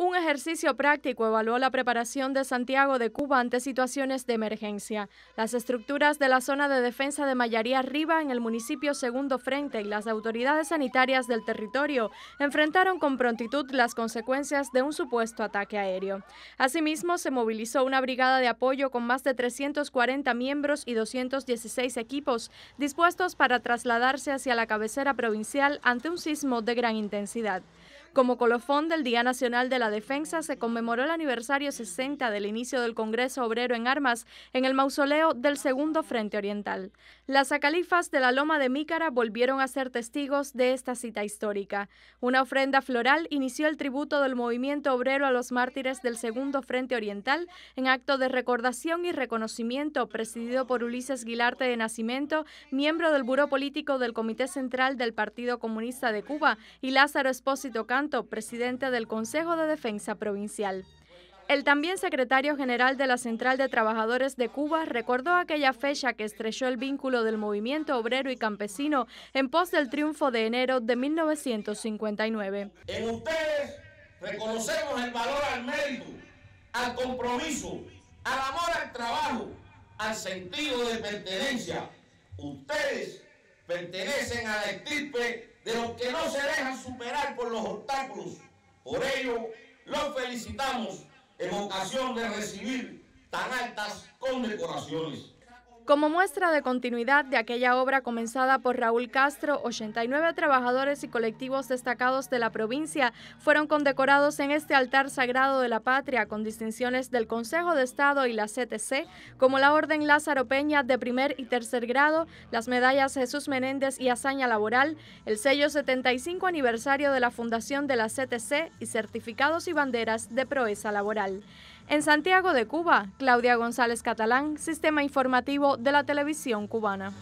Un ejercicio práctico evaluó la preparación de Santiago de Cuba ante situaciones de emergencia. Las estructuras de la zona de defensa de Mayaría Arriba en el municipio Segundo Frente y las autoridades sanitarias del territorio enfrentaron con prontitud las consecuencias de un supuesto ataque aéreo. Asimismo, se movilizó una brigada de apoyo con más de 340 miembros y 216 equipos dispuestos para trasladarse hacia la cabecera provincial ante un sismo de gran intensidad. Como colofón del Día Nacional de la Defensa, se conmemoró el aniversario 60 del inicio del Congreso Obrero en Armas en el mausoleo del Segundo Frente Oriental. Las acalifas de la Loma de Mícara volvieron a ser testigos de esta cita histórica. Una ofrenda floral inició el tributo del movimiento obrero a los mártires del Segundo Frente Oriental en acto de recordación y reconocimiento presidido por Ulises Guilarte de Nacimiento, miembro del Buró Político del Comité Central del Partido Comunista de Cuba, y Lázaro Espósito presidente del Consejo de Defensa Provincial. El también secretario general de la Central de Trabajadores de Cuba recordó aquella fecha que estrelló el vínculo del movimiento obrero y campesino en pos del triunfo de enero de 1959. En ustedes reconocemos el valor al mérito, al compromiso, al amor al trabajo, al sentido de pertenencia. Ustedes pertenecen a la estirpe de los que no se dejan superar por los obstáculos. Por ello, los felicitamos en ocasión de recibir tan altas condecoraciones. Como muestra de continuidad de aquella obra comenzada por Raúl Castro, 89 trabajadores y colectivos destacados de la provincia fueron condecorados en este altar sagrado de la patria con distinciones del Consejo de Estado y la CTC, como la Orden Lázaro Peña de primer y tercer grado, las medallas Jesús Menéndez y Hazaña Laboral, el sello 75 aniversario de la fundación de la CTC y certificados y banderas de proeza laboral. En Santiago de Cuba, Claudia González Catalán, Sistema Informativo de la Televisión Cubana.